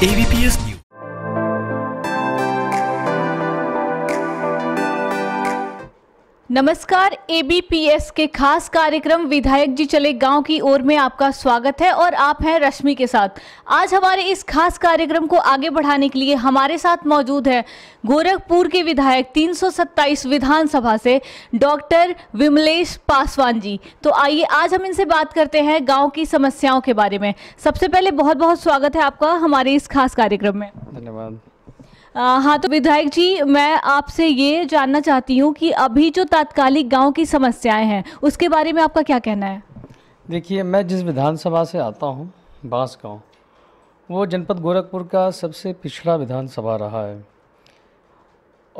ABP नमस्कार ABPS के खास कार्यक्रम विधायक जी चले गांव की ओर में आपका स्वागत है और आप हैं रश्मि के साथ आज हमारे इस खास कार्यक्रम को आगे बढ़ाने के लिए हमारे साथ मौजूद है गोरखपुर के विधायक 327 विधानसभा से डॉक्टर विमलेश पासवान जी तो आइए आज हम इनसे बात करते हैं गाँव की समस्याओं के बारे में सबसे पहले बहुत बहुत स्वागत है आपका हमारे इस खास कार्यक्रम में धन्यवाद हाँ तो विधायक जी मैं आपसे ये जानना चाहती हूँ कि अभी जो तात्कालिक गांव की समस्याएं हैं उसके बारे में आपका क्या कहना है देखिए मैं जिस विधानसभा से आता हूँ बांस गाँव वो जनपद गोरखपुर का सबसे पिछड़ा विधानसभा रहा है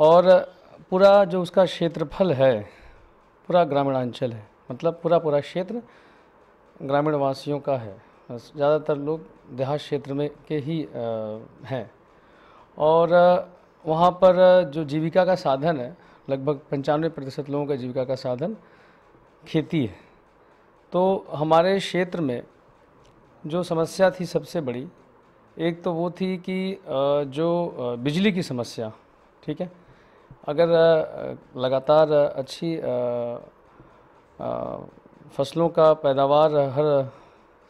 और पूरा जो उसका क्षेत्रफल है पूरा ग्रामीणांचल है मतलब पूरा पूरा क्षेत्र ग्रामीण वासियों का है ज़्यादातर लोग देहात क्षेत्र में के ही हैं और वहाँ पर जो जीविका का साधन है लगभग पंचानवे प्रतिशत लोगों का जीविका का साधन खेती है तो हमारे क्षेत्र में जो समस्या थी सबसे बड़ी एक तो वो थी कि जो बिजली की समस्या ठीक है अगर लगातार अच्छी फसलों का पैदावार हर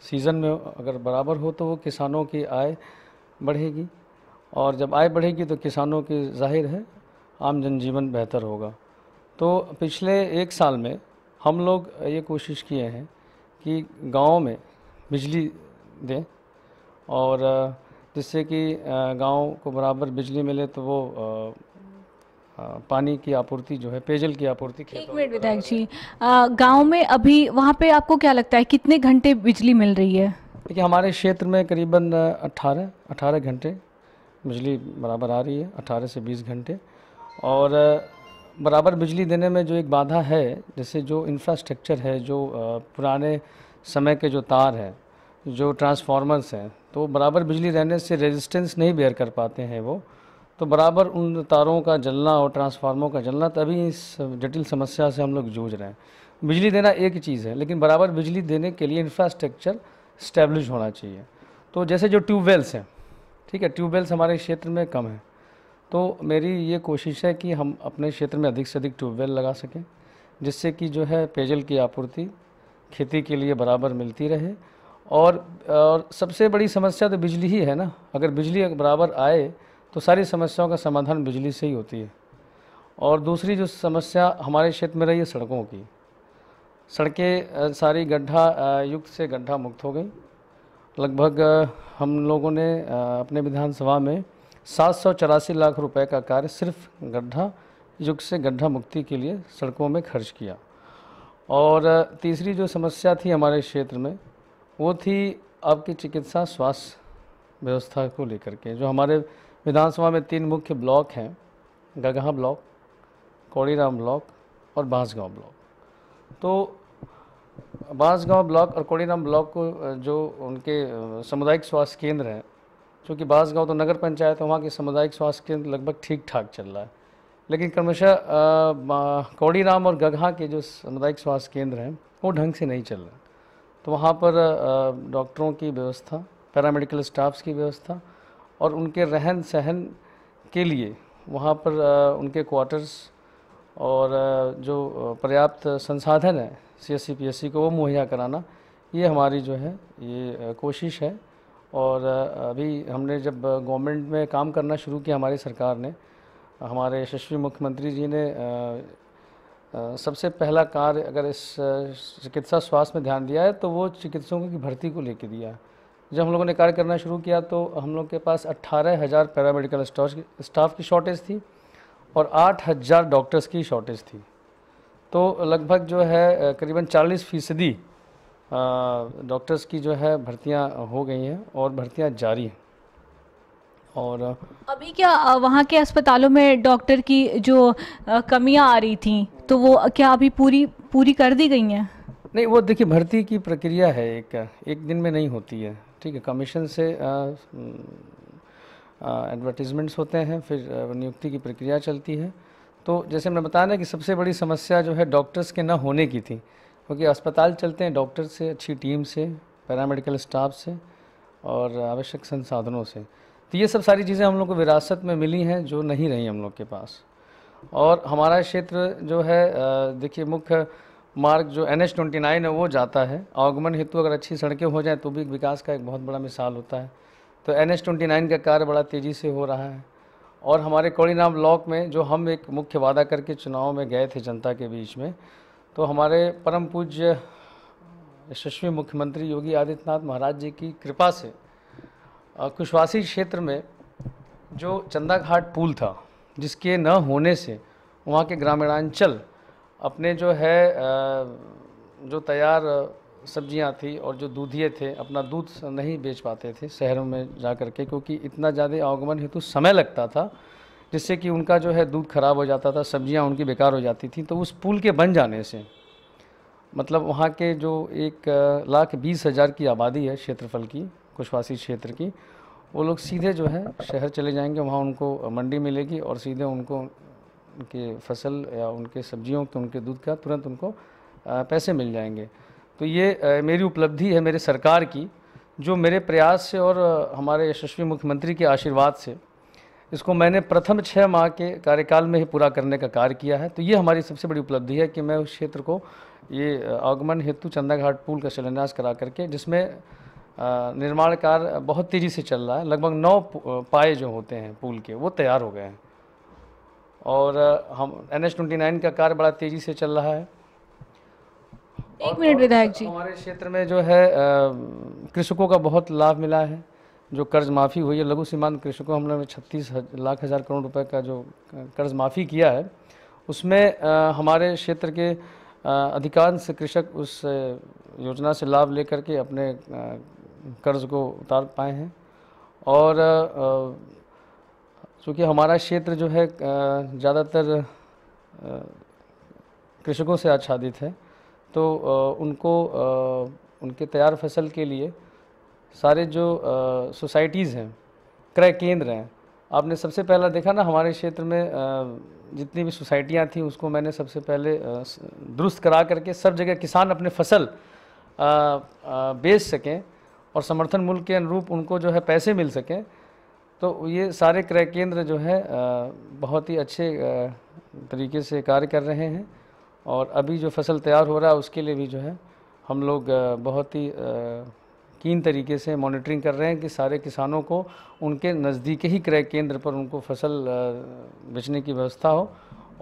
सीज़न में अगर बराबर हो तो वो किसानों की आय बढ़ेगी और जब आय बढ़ेगी तो किसानों की जाहिर है आम जनजीवन बेहतर होगा तो पिछले एक साल में हम लोग ये कोशिश किए हैं कि गाँव में बिजली दें और जिससे कि गाँव को बराबर बिजली मिले तो वो पानी की आपूर्ति जो है पेयजल की आपूर्ति एक मिनट विधायक जी गाँव में अभी वहाँ पे आपको क्या लगता है कितने घंटे बिजली मिल रही है देखिए हमारे क्षेत्र में करीबन 18 18 घंटे बिजली बराबर आ रही है अट्ठारह से बीस घंटे और बराबर बिजली देने में जो एक बाधा है जैसे जो इंफ्रास्ट्रक्चर है जो पुराने समय के जो तार हैं जो ट्रांसफार्मर्स हैं तो बराबर बिजली रहने से रेजिस्टेंस नहीं बेयर कर पाते हैं वो तो बराबर उन तारों का जलना और ट्रांसफार्मरों का जलना तभी इस जटिल समस्या से हम लोग जूझ रहे हैं बिजली देना एक चीज़ है लेकिन बराबर बिजली देने के लिए इंफ्रास्ट्रक्चर स्टैब्लिश होना चाहिए तो जैसे जो ट्यूबवेल्स हैं ठीक है ट्यूबवेल्स हमारे क्षेत्र में कम है तो मेरी ये कोशिश है कि हम अपने क्षेत्र में अधिक से अधिक ट्यूबवेल लगा सकें जिससे कि जो है पेयजल की आपूर्ति खेती के लिए बराबर मिलती रहे और और सबसे बड़ी समस्या तो बिजली ही है ना अगर बिजली बराबर आए तो सारी समस्याओं का समाधान बिजली से ही होती है और दूसरी जो समस्या हमारे क्षेत्र में रही है सड़कों की सड़कें सारी गड्ढा युक्त से गड्ढा मुक्त हो गई लगभग हम लोगों ने अपने विधानसभा में सात सौ चौरासी लाख रुपए का कार्य सिर्फ गड्ढा युग से गड्ढा मुक्ति के लिए सड़कों में खर्च किया और तीसरी जो समस्या थी हमारे क्षेत्र में वो थी आपकी चिकित्सा स्वास्थ्य व्यवस्था को लेकर के जो हमारे विधानसभा में तीन मुख्य ब्लॉक हैं गगहा ब्लॉक कौड़ीराम ब्लॉक और बांसगांव ब्लॉक तो बांसगांव ब्लॉक और कोड़ीराम ब्लॉक को जो उनके सामुदायिक स्वास्थ्य केंद्र हैं चूँकि बांसगांव तो नगर पंचायत है वहाँ के सामुदायिक स्वास्थ्य केंद्र लगभग ठीक ठाक चल रहा है लेकिन क्रमशः कोड़ीराम और गगहा के जो सामुदायिक स्वास्थ्य केंद्र हैं वो ढंग से नहीं चल रहे तो वहाँ पर डॉक्टरों की व्यवस्था पैरामेडिकल स्टाफ्स की व्यवस्था और उनके रहन सहन के लिए वहाँ पर उनके क्वार्टर्स और जो पर्याप्त संसाधन हैं C S C P S C को वो मुहैया कराना ये हमारी जो है ये कोशिश है और अभी हमने जब गवर्नमेंट में काम करना शुरू किया हमारी सरकार ने हमारे यशस्वी मुख्यमंत्री जी ने सबसे पहला कार्य अगर इस चिकित्सा स्वास्थ्य में ध्यान दिया है तो वो चिकित्सकों की भर्ती को लेकर दिया जब हम लोगों ने कार्य करना शुरू किया तो हम लोग के पास अट्ठारह हज़ार पैरामेडिकल स्टाफ की शॉर्टेज थी और आठ हज़ार डॉक्टर्स की शॉर्टेज थी तो लगभग जो है करीबन 40 फीसदी डॉक्टर्स की जो है भर्तियां हो गई हैं और भर्तियां जारी हैं और अभी क्या वहाँ के अस्पतालों में डॉक्टर की जो कमियां आ रही थी तो वो क्या अभी पूरी पूरी कर दी गई हैं नहीं वो देखिए भर्ती की प्रक्रिया है एक एक दिन में नहीं होती है ठीक है कमीशन से एडवर्टीज़मेंट्स होते हैं फिर नियुक्ति की प्रक्रिया चलती है तो जैसे मैंने बताया ना कि सबसे बड़ी समस्या जो है डॉक्टर्स के ना होने की थी क्योंकि अस्पताल चलते हैं डॉक्टर से अच्छी टीम से पैरामेडिकल स्टाफ से और आवश्यक संसाधनों से तो ये सब सारी चीज़ें हम लोग को विरासत में मिली हैं जो नहीं रही हम लोग के पास और हमारा क्षेत्र जो है देखिए मुख्य मार्ग जो एन एच ट्वेंटी नाइन है वो जाता है आगमन हेतु अगर अच्छी सड़कें हो जाएँ तो भी विकास का एक बहुत बड़ा मिसाल होता है तो एन एच ट्वेंटी नाइन का कार्य बड़ा तेज़ी से हो रहा है और हमारे कौड़ीनाम ब्लॉक में जो हम एक मुख्य वादा करके चुनाव में गए थे जनता के बीच में तो हमारे परम पूज्य यशस्वी मुख्यमंत्री योगी आदित्यनाथ महाराज जी की कृपा से कुशवासी क्षेत्र में जो चंदा घाट पुल था जिसके न होने से वहाँ के ग्रामीणांचल अपने जो है जो तैयार सब्जियां थी और जो दूधिए थे अपना दूध नहीं बेच पाते थे शहरों में जा कर के क्योंकि इतना ज़्यादा आगमन हेतु समय लगता था जिससे कि उनका जो है दूध खराब हो जाता था सब्जियां उनकी बेकार हो जाती थी तो उस पुल के बन जाने से मतलब वहाँ के जो एक लाख बीस हज़ार की आबादी है क्षेत्रफल की कुशवासी क्षेत्र की वो लोग सीधे जो है शहर चले जाएंगे वहाँ उनको मंडी मिलेगी और सीधे उनको उनके फसल या उनके सब्जियों के उनके दूध का तुरंत उनको पैसे मिल जाएंगे तो ये मेरी उपलब्धि है मेरे सरकार की जो मेरे प्रयास से और हमारे यशस्वी मुख्यमंत्री के आशीर्वाद से इसको मैंने प्रथम छः माह के कार्यकाल में ही पूरा करने का कार्य किया है तो ये हमारी सबसे बड़ी उपलब्धि है कि मैं उस क्षेत्र को ये आगमन हेतु चंदाघाट पुल का शिलान्यास करा करके जिसमें निर्माण कार्य बहुत तेज़ी से चल रहा है लगभग नौ पाए जो होते हैं पुल के वो तैयार हो गए हैं और हम एन एच ट्वेंटी नाइन का कार्य बड़ा तेज़ी से चल रहा है एक मिनट तो विधायक जी हमारे क्षेत्र में जो है कृषकों का बहुत लाभ मिला है जो कर्ज माफ़ी हुई है लघु सीमांत कृषकों हम लोग ने छत्तीस लाख हज़ार करोड़ रुपए का जो कर्ज माफ़ी किया है उसमें आ, हमारे क्षेत्र के अधिकांश कृषक उस योजना से लाभ लेकर के अपने कर्ज को उतार पाए हैं और चूँकि हमारा क्षेत्र जो है ज़्यादातर कृषकों से आच्छादित है तो उनको उनके तैयार फसल के लिए सारे जो सोसाइटीज़ हैं क्रय केंद्र हैं आपने सबसे पहला देखा ना हमारे क्षेत्र में जितनी भी सोसाइटियाँ थीं उसको मैंने सबसे पहले दुरुस्त करा करके सब जगह किसान अपने फसल बेच सकें और समर्थन मूल्य के अनुरूप उनको जो है पैसे मिल सकें तो ये सारे क्रय केंद्र जो है बहुत ही अच्छे तरीके से कार्य कर रहे हैं और अभी जो फसल तैयार हो रहा है उसके लिए भी जो है हम लोग बहुत ही कीन तरीके से मॉनिटरिंग कर रहे हैं कि सारे किसानों को उनके नज़दीक ही क्रय केंद्र पर उनको फसल बेचने की व्यवस्था हो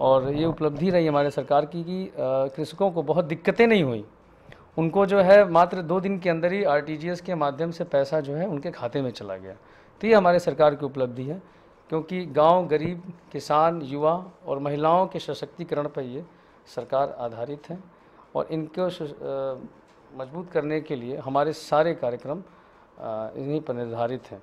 और ये उपलब्धि रही हमारे सरकार की कि कृषकों को बहुत दिक्कतें नहीं हुई उनको जो है मात्र दो दिन के अंदर ही आर के माध्यम से पैसा जो है उनके खाते में चला गया तो ये हमारे सरकार की उपलब्धि है क्योंकि गांव गरीब किसान युवा और महिलाओं के सशक्तिकरण पर ये सरकार आधारित हैं और इनको मजबूत करने के लिए हमारे सारे कार्यक्रम इन्हीं पर निर्धारित हैं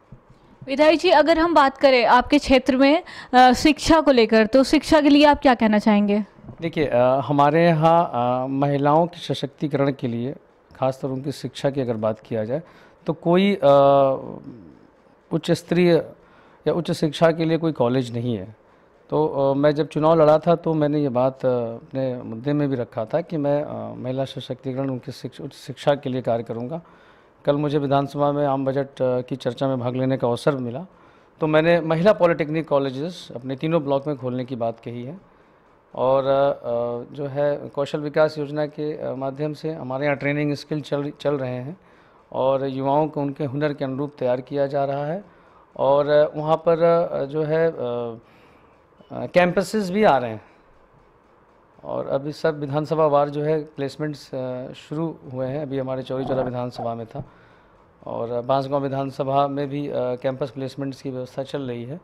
विधायक जी अगर हम बात करें आपके क्षेत्र में शिक्षा को लेकर तो शिक्षा के लिए आप क्या कहना चाहेंगे देखिए हमारे यहाँ महिलाओं के सशक्तिकरण के लिए खासतौर उनकी शिक्षा की अगर बात किया जाए तो कोई उच्च स्तरीय या उच्च शिक्षा के लिए कोई कॉलेज नहीं है तो मैं जब चुनाव लड़ा था तो मैंने ये बात अपने मुद्दे में भी रखा था कि मैं महिला सशक्तिकरण उनकी उच्च शिक्षा के लिए कार्य करूँगा कल मुझे विधानसभा में आम बजट की चर्चा में भाग लेने का अवसर मिला तो मैंने महिला पॉलिटेक्निक कॉलेजेस अपने तीनों ब्लॉक में खोलने की बात कही है और जो है कौशल विकास योजना के माध्यम से हमारे यहाँ ट्रेनिंग स्किल चल चल रहे हैं और युवाओं को उनके हुनर के अनुरूप तैयार किया जा रहा है और वहाँ पर जो है कैंपसेस भी आ रहे हैं और अभी सब विधानसभा वार जो है प्लेसमेंट्स शुरू हुए हैं अभी हमारे चौरी चौरा हाँ। विधानसभा में था और बांसगांव विधानसभा में भी कैंपस प्लेसमेंट्स की व्यवस्था चल रही है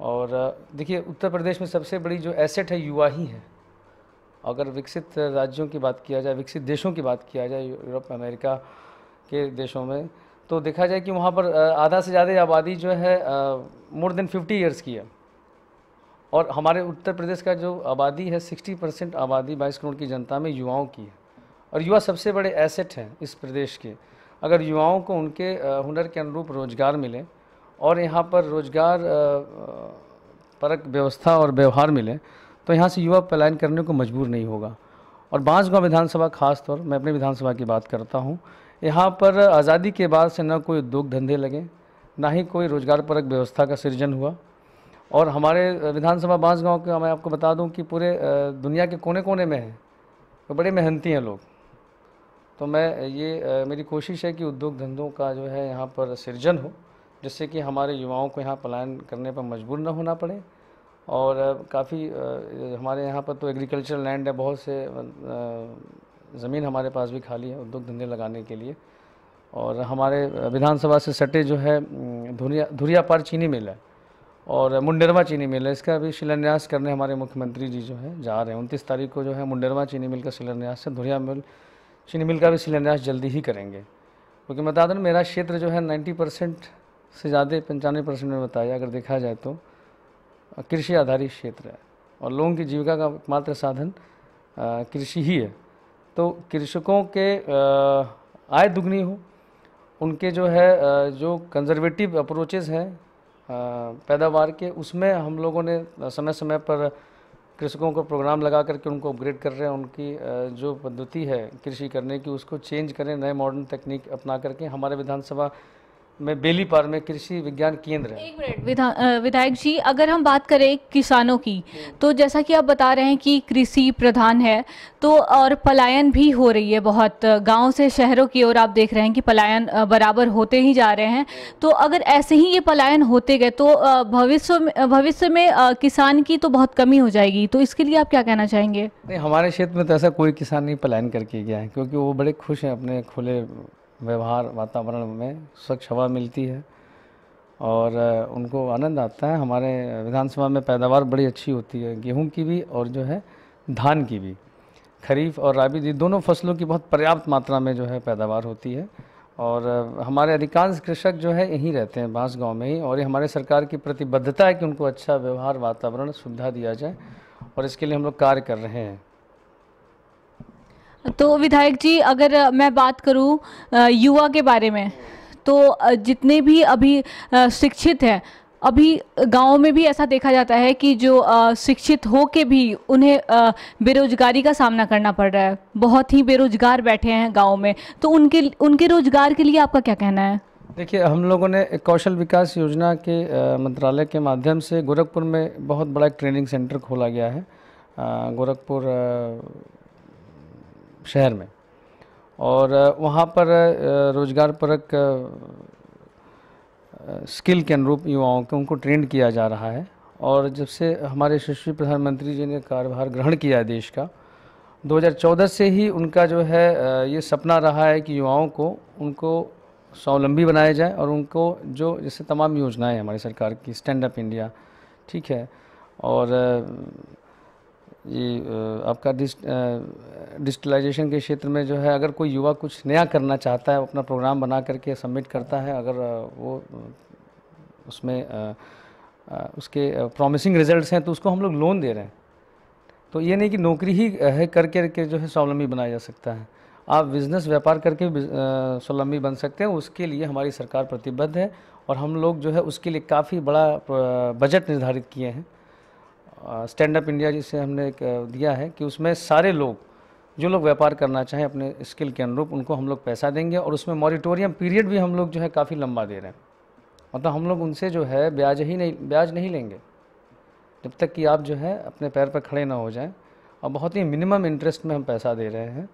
और देखिए उत्तर प्रदेश में सबसे बड़ी जो एसेट है युवा ही है अगर विकसित राज्यों की बात किया जाए विकसित देशों की बात किया जाए यूरोप अमेरिका के देशों में तो देखा जाए कि वहाँ पर आधा से ज़्यादा आबादी जो है मोर देन फिफ्टी ईयर्स की है और हमारे उत्तर प्रदेश का जो आबादी है 60 परसेंट आबादी 22 करोड़ की जनता में युवाओं की है और युवा सबसे बड़े एसेट हैं इस प्रदेश के अगर युवाओं को उनके हुनर के अनुरूप रोज़गार मिले और यहाँ पर रोज़गार परक व्यवस्था और व्यवहार मिले तो यहाँ से युवा पलायन करने को मजबूर नहीं होगा और बांसगांव विधानसभा खासतौर मैं अपने विधानसभा की बात करता हूँ यहाँ पर आज़ादी के बाद से न कोई उद्योग धंधे लगे ना ही कोई रोज़गार परक व्यवस्था का सृजन हुआ और हमारे विधानसभा बांसगांव का मैं आपको बता दूं कि पूरे दुनिया के कोने कोने में है तो बड़े मेहनती हैं लोग तो मैं ये मेरी कोशिश है कि उद्योग धंधों का जो है यहाँ पर सृजन हो जिससे कि हमारे युवाओं को यहाँ पलायन करने पर मजबूर न होना पड़े और काफ़ी हमारे यहाँ पर तो एग्रीकल्चर लैंड है बहुत से ज़मीन हमारे पास भी खाली है उद्योग धंधे लगाने के लिए और हमारे विधानसभा से सटे जो है धुरिया धुरिया पार चीनी मिल है और मुंडेरवा चीनी मिल है इसका अभी शिलान्यास करने हमारे मुख्यमंत्री जी जो है जा रहे हैं उनतीस तारीख को जो है मुंडेरवा चीनी मिल का शिलान्यास है धुरिया मिल चीनी मिल का भी शिलान्यास जल्दी ही करेंगे क्योंकि बता दें मेरा क्षेत्र जो है नाइन्टी परसेंट से ज़्यादा पंचानवे परसेंट में बताया अगर देखा जाए तो कृषि आधारित क्षेत्र है और लोगों की जीविका का मात्र साधन कृषि ही है तो कृषकों के आय दुगनी हो उनके जो है जो कंजर्वेटिव अप्रोचेज़ हैं पैदावार के उसमें हम लोगों ने समय समय पर कृषकों को प्रोग्राम लगा करके उनको अपग्रेड कर रहे हैं उनकी जो पद्धति है कृषि करने की उसको चेंज करें नए मॉडर्न तकनीक अपना करके हमारे विधानसभा में बेलीपार में कृषि विज्ञान केंद्र है एक मिनट विधा, विधायक जी अगर हम बात करें किसानों की तो जैसा कि आप बता रहे हैं कि कृषि प्रधान है तो और पलायन भी हो रही है बहुत गांव से शहरों की ओर आप देख रहे हैं कि पलायन बराबर होते ही जा रहे हैं तो अगर ऐसे ही ये पलायन होते गए तो भविष्य भविष्य में किसान की तो बहुत कमी हो जाएगी तो इसके लिए आप क्या कहना चाहेंगे नहीं हमारे क्षेत्र में तो ऐसा कोई किसान नहीं पलायन करके गया है क्योंकि वो बड़े खुश हैं अपने खुले व्यवहार वातावरण में स्वच्छ हवा मिलती है और उनको आनंद आता है हमारे विधानसभा में पैदावार बड़ी अच्छी होती है गेहूं की भी और जो है धान की भी खरीफ और राबी ये दोनों फसलों की बहुत पर्याप्त मात्रा में जो है पैदावार होती है और हमारे अधिकांश कृषक जो है यहीं रहते हैं बांस गांव में ही और ये हमारे सरकार की प्रतिबद्धता है कि उनको अच्छा व्यवहार वातावरण सुविधा दिया जाए और इसके लिए हम लोग कार्य कर रहे हैं तो विधायक जी अगर मैं बात करूं युवा के बारे में तो जितने भी अभी शिक्षित हैं अभी गाँव में भी ऐसा देखा जाता है कि जो शिक्षित हो के भी उन्हें बेरोजगारी का सामना करना पड़ रहा है बहुत ही बेरोजगार बैठे हैं गाँव में तो उनके उनके रोजगार के लिए आपका क्या कहना है देखिए हम लोगों ने कौशल विकास योजना के मंत्रालय के माध्यम से गोरखपुर में बहुत बड़ा ट्रेनिंग सेंटर खोला गया है गोरखपुर शहर में और वहाँ पर रोज़गार परक स्किल के अनुरूप युवाओं को उनको ट्रेंड किया जा रहा है और जब से हमारे यशस्वी प्रधानमंत्री जी ने कार्यभार ग्रहण किया देश का 2014 से ही उनका जो है ये सपना रहा है कि युवाओं को उनको स्वावलंबी बनाया जाए और उनको जो जैसे तमाम योजनाएं हमारी सरकार की स्टैंड अप इंडिया ठीक है और ये आपका डिजिटलाइजेशन के क्षेत्र में जो है अगर कोई युवा कुछ नया करना चाहता है अपना प्रोग्राम बना करके सबमिट करता है अगर वो उसमें उसके प्रॉमिसिंग रिजल्ट्स हैं तो उसको हम लोग लोन दे रहे हैं तो ये नहीं कि नौकरी ही है कर करके जो है स्वावलंबी बनाया जा सकता है आप बिज़नेस व्यापार करके स्वावलंबी बन सकते हैं उसके लिए हमारी सरकार प्रतिबद्ध है और हम लोग जो है उसके लिए काफ़ी बड़ा बजट निर्धारित किए हैं स्टैंड अप इंडिया जिसे हमने एक दिया है कि उसमें सारे लोग जो लोग व्यापार करना चाहें अपने स्किल के अनुरूप उनको हम लोग पैसा देंगे और उसमें मॉरिटोरियम पीरियड भी हम लोग जो है काफ़ी लंबा दे रहे हैं मतलब हम लोग उनसे जो है ब्याज ही नहीं ब्याज नहीं लेंगे जब तक कि आप जो है अपने पैर पर खड़े ना हो जाएं और बहुत ही मिनिमम इंटरेस्ट में हम पैसा दे रहे हैं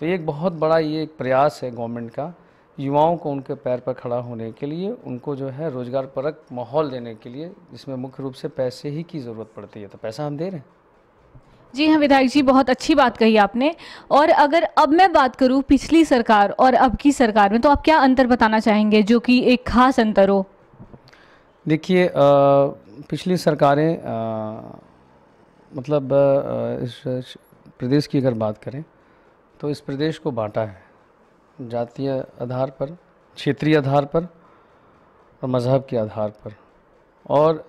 तो ये एक बहुत बड़ा ये एक प्रयास है गवर्नमेंट का युवाओं को उनके पैर पर खड़ा होने के लिए उनको जो है रोज़गार परक माहौल देने के लिए जिसमें मुख्य रूप से पैसे ही की ज़रूरत पड़ती है तो पैसा हम दे रहे हैं जी हाँ विधायक जी बहुत अच्छी बात कही आपने और अगर अब मैं बात करूँ पिछली सरकार और अब की सरकार में तो आप क्या अंतर बताना चाहेंगे जो कि एक खास अंतर हो देखिए पिछली सरकारें आ, मतलब आ, इस प्रदेश की अगर बात करें तो इस प्रदेश को बांटा है जातीय आधार पर क्षेत्रीय आधार पर और मज़हब के आधार पर और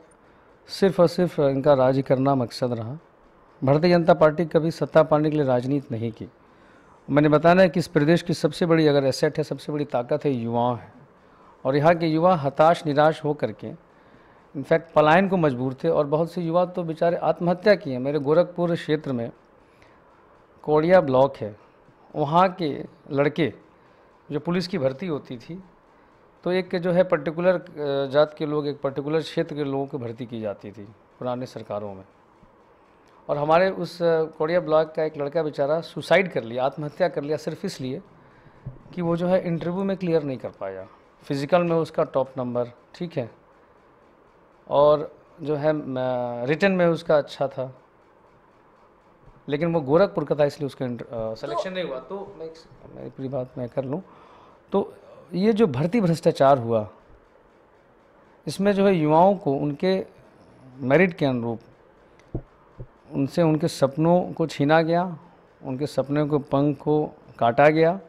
सिर्फ़ और सिर्फ इनका राज्य करना मकसद रहा भारतीय जनता पार्टी कभी सत्ता पाने के लिए राजनीति नहीं की मैंने बताना है कि इस प्रदेश की सबसे बड़ी अगर एसेट है सबसे बड़ी ताकत है युवाओं है और यहाँ के युवा हताश निराश हो करके इनफैक्ट पलायन को मजबूर थे और बहुत से युवा तो बेचारे आत्महत्या किए मेरे गोरखपुर क्षेत्र में कोड़िया ब्लॉक है वहाँ के लड़के जो पुलिस की भर्ती होती थी तो एक जो है पर्टिकुलर जात के लोग एक पर्टिकुलर क्षेत्र के लोगों की भर्ती की जाती थी पुराने सरकारों में और हमारे उस कोड़िया ब्लॉक का एक लड़का बेचारा सुसाइड कर लिया आत्महत्या कर लिया सिर्फ इसलिए कि वो जो है इंटरव्यू में क्लियर नहीं कर पाया फिज़िकल में उसका टॉप नंबर ठीक है और जो है रिटर्न में उसका अच्छा था लेकिन वो गोरखपुर का था इसलिए उसका सिलेक्शन तो, नहीं हुआ तो मैं पूरी बात मैं कर लूँ तो ये जो भर्ती भ्रष्टाचार हुआ इसमें जो है युवाओं को उनके मेरिट के अनुरूप उनसे उनके सपनों को छीना गया उनके सपने को पंख को काटा गया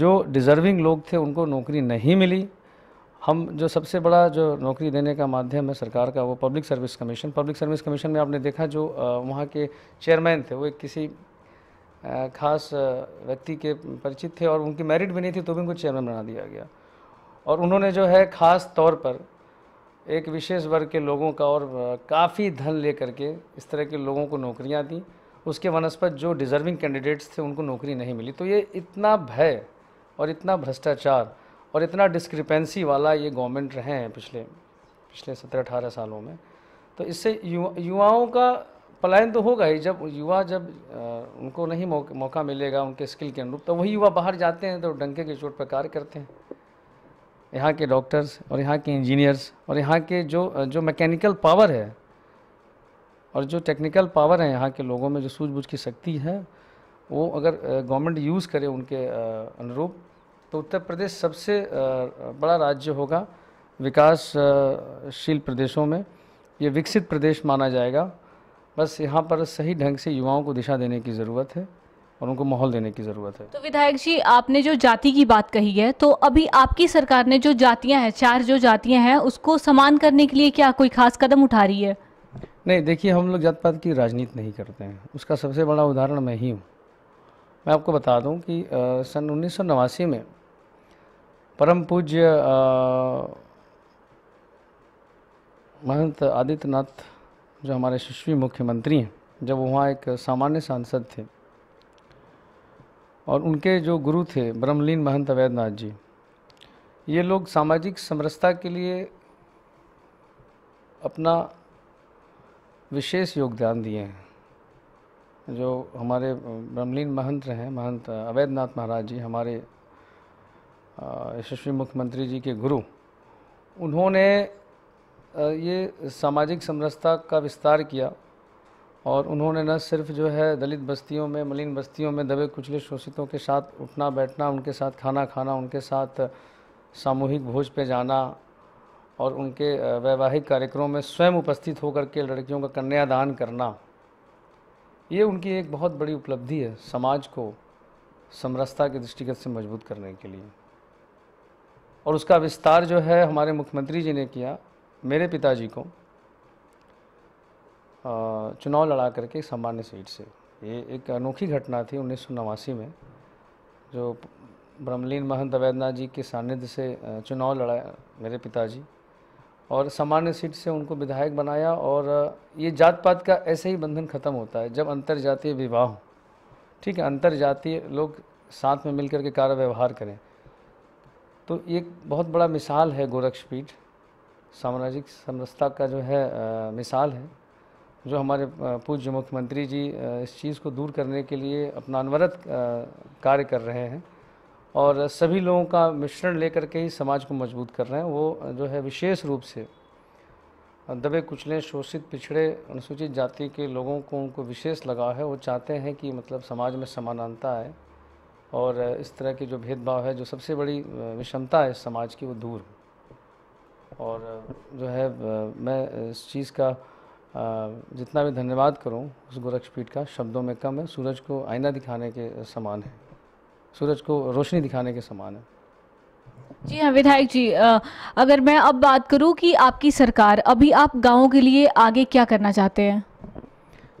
जो डिज़र्विंग लोग थे उनको नौकरी नहीं मिली हम जो सबसे बड़ा जो नौकरी देने का माध्यम है सरकार का वो public service commission public service commission में आपने देखा जो वहाँ के चेयरमैन थे वो एक किसी खास व्यक्ति के परिचित थे और उनकी मेरिट भी नहीं थी तो भी उनको चेयरमैन बना दिया गया और उन्होंने जो है ख़ास तौर पर एक विशेष वर्ग के लोगों का और काफ़ी धन ले करके इस तरह के लोगों को नौकरियां दी उसके वनस्पत जो डिज़र्विंग कैंडिडेट्स थे उनको नौकरी नहीं मिली तो ये इतना भय और इतना भ्रष्टाचार और इतना डिस्क्रिपेंसी वाला ये गवर्नमेंट रहे हैं पिछले पिछले सत्रह अठारह सालों में तो इससे युवा युवाओं का पलायन तो होगा ही जब युवा जब आ, उनको नहीं मौका, मौका मिलेगा उनके स्किल के अनुरूप तो वही युवा बाहर जाते हैं तो डंके के चोट पर कार्य करते हैं यहाँ के डॉक्टर्स और यहाँ के इंजीनियर्स और यहाँ के जो जो मैकेनिकल पावर है और जो टेक्निकल पावर है यहाँ के लोगों में जो सूझबूझ की शक्ति है वो अगर गवर्नमेंट यूज़ करे उनके अनुरूप तो उत्तर प्रदेश सबसे बड़ा राज्य होगा विकासशील प्रदेशों में ये विकसित प्रदेश माना जाएगा बस यहाँ पर सही ढंग से युवाओं को दिशा देने की ज़रूरत है और उनको माहौल देने की ज़रूरत है तो विधायक जी आपने जो जाति की बात कही है तो अभी आपकी सरकार ने जो जातियाँ हैं चार जो जातियाँ हैं उसको समान करने के लिए क्या कोई खास कदम उठा रही है नहीं देखिए हम लोग जात की राजनीति नहीं करते हैं उसका सबसे बड़ा उदाहरण मैं ही हूँ मैं आपको बता दूँ कि सन उन्नीस में परम पूज्य महंत आदित्यनाथ जो हमारे शिशवी मुख्यमंत्री हैं जब वहाँ एक सामान्य सांसद थे और उनके जो गुरु थे ब्रह्मलीन महंत अवैधनाथ जी ये लोग सामाजिक समरसता के लिए अपना विशेष योगदान दिए हैं जो हमारे ब्रह्मलीन महंत रहे महंत अवैधनाथ महाराज जी हमारे यशस्वी मुख्यमंत्री जी के गुरु उन्होंने ये सामाजिक समरसता का विस्तार किया और उन्होंने न सिर्फ जो है दलित बस्तियों में मलिन बस्तियों में दबे कुचले शोषितों के साथ उठना बैठना उनके साथ खाना खाना उनके साथ सामूहिक भोज पे जाना और उनके वैवाहिक कार्यक्रमों में स्वयं उपस्थित होकर के लड़कियों का कन्यादान करना ये उनकी एक बहुत बड़ी उपलब्धि है समाज को समरसता के दृष्टिगत से मजबूत करने के लिए और उसका विस्तार जो है हमारे मुख्यमंत्री जी ने किया मेरे पिताजी को चुनाव लड़ा करके सामान्य सीट से ये एक अनोखी घटना थी उन्नीस में जो ब्रह्मलीन महंत अवैधनाथ जी के सानिध्य से चुनाव लड़ा मेरे पिताजी और सामान्य सीट से उनको विधायक बनाया और ये जात पात का ऐसे ही बंधन ख़त्म होता है जब अंतर जातीय विवाह ठीक है अंतर जातीय लोग साथ में मिलकर के कार्य व्यवहार करें तो एक बहुत बड़ा मिसाल है गोरक्षपीठ सामाजिक समरसता का जो है आ, मिसाल है जो हमारे पूज्य मुख्यमंत्री जी इस चीज़ को दूर करने के लिए अपना अनवरत कार्य कर रहे हैं और सभी लोगों का मिश्रण लेकर के ही समाज को मजबूत कर रहे हैं वो जो है विशेष रूप से दबे कुचले शोषित पिछड़े अनुसूचित जाति के लोगों को उनको विशेष लगाव है वो चाहते हैं कि मतलब समाज में समानता आए और इस तरह के जो भेदभाव है जो सबसे बड़ी विषमता है समाज की वो दूर और जो है मैं इस चीज़ का जितना भी धन्यवाद करूं उस गोरक्षपीठ का शब्दों में कम है सूरज को आईना दिखाने के समान है सूरज को रोशनी दिखाने के समान है जी हाँ विधायक जी आ, अगर मैं अब बात करूं कि आपकी सरकार अभी आप गाँव के लिए आगे क्या करना चाहते हैं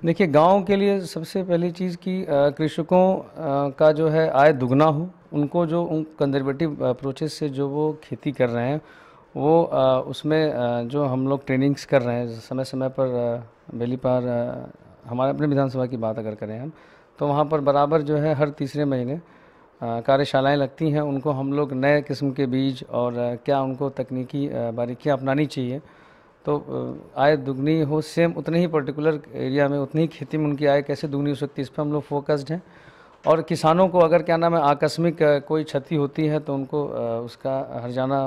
देखिए गांव के लिए सबसे पहली चीज़ कि कृषकों का जो है आय दुगना हो उनको जो उन कंजर्वेटिव अप्रोचेस से जो वो खेती कर रहे हैं वो आ, उसमें जो हम लोग ट्रेनिंग्स कर रहे हैं समय समय पर बेली पार हमारे अपने विधानसभा की बात अगर करें हम तो वहाँ पर बराबर जो है हर तीसरे महीने कार्यशालाएं लगती हैं उनको हम लोग नए किस्म के बीज और क्या उनको तकनीकी बारीकियाँ अपनानी चाहिए तो आय दुगनी हो सेम उतने ही पर्टिकुलर एरिया में उतनी ही खेती में उनकी आय कैसे दुगनी हो सकती है इस पर हम लोग फोकस्ड हैं और किसानों को अगर क्या नाम है आकस्मिक कोई क्षति होती है तो उनको उसका हरजाना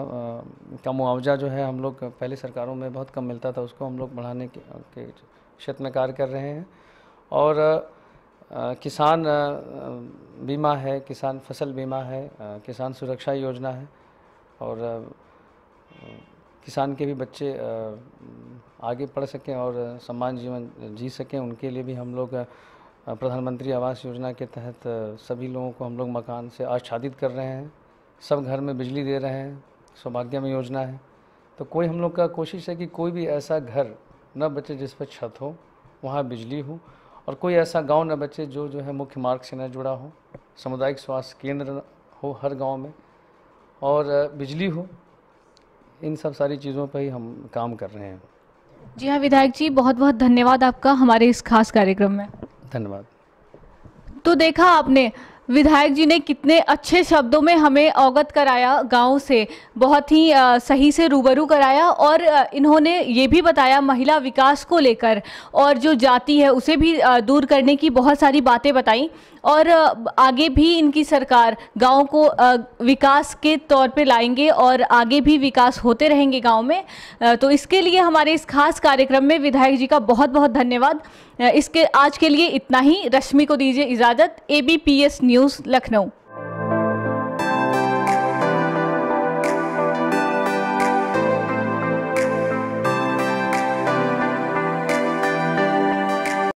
का मुआवजा जो है हम लोग पहले सरकारों में बहुत कम मिलता था उसको हम लोग बढ़ाने के क्षेत्र में कार्य कर रहे हैं और किसान बीमा है किसान फसल बीमा है किसान सुरक्षा योजना है और किसान के भी बच्चे आगे पढ़ सकें और सम्मान जीवन जी सकें उनके लिए भी हम लोग प्रधानमंत्री आवास योजना के तहत सभी लोगों को हम लोग मकान से आच्छादित कर रहे हैं सब घर में बिजली दे रहे हैं सौभाग्य में योजना है तो कोई हम लोग का कोशिश है कि कोई भी ऐसा घर न बचे जिस पर छत हो वहाँ बिजली हो और कोई ऐसा गांव न बचे जो जो है मुख्य मार्ग से न जुड़ा हो सामुदायिक स्वास्थ्य केंद्र हो हर गांव में और बिजली हो इन सब सारी चीज़ों पर ही हम काम कर रहे हैं जी हाँ विधायक जी बहुत बहुत धन्यवाद आपका हमारे इस खास कार्यक्रम में धन्यवाद तो देखा आपने विधायक जी ने कितने अच्छे शब्दों में हमें अवगत कराया गांव से बहुत ही आ, सही से रूबरू कराया और इन्होंने ये भी बताया महिला विकास को लेकर और जो जाति है उसे भी आ, दूर करने की बहुत सारी बातें बताई और आगे भी इनकी सरकार गांव को विकास के तौर पे लाएंगे और आगे भी विकास होते रहेंगे गाँव में तो इसके लिए हमारे इस खास कार्यक्रम में विधायक जी का बहुत बहुत धन्यवाद इसके आज के लिए इतना ही रश्मि को दीजिए इजाज़त एबीपीएस न्यूज़ लखनऊ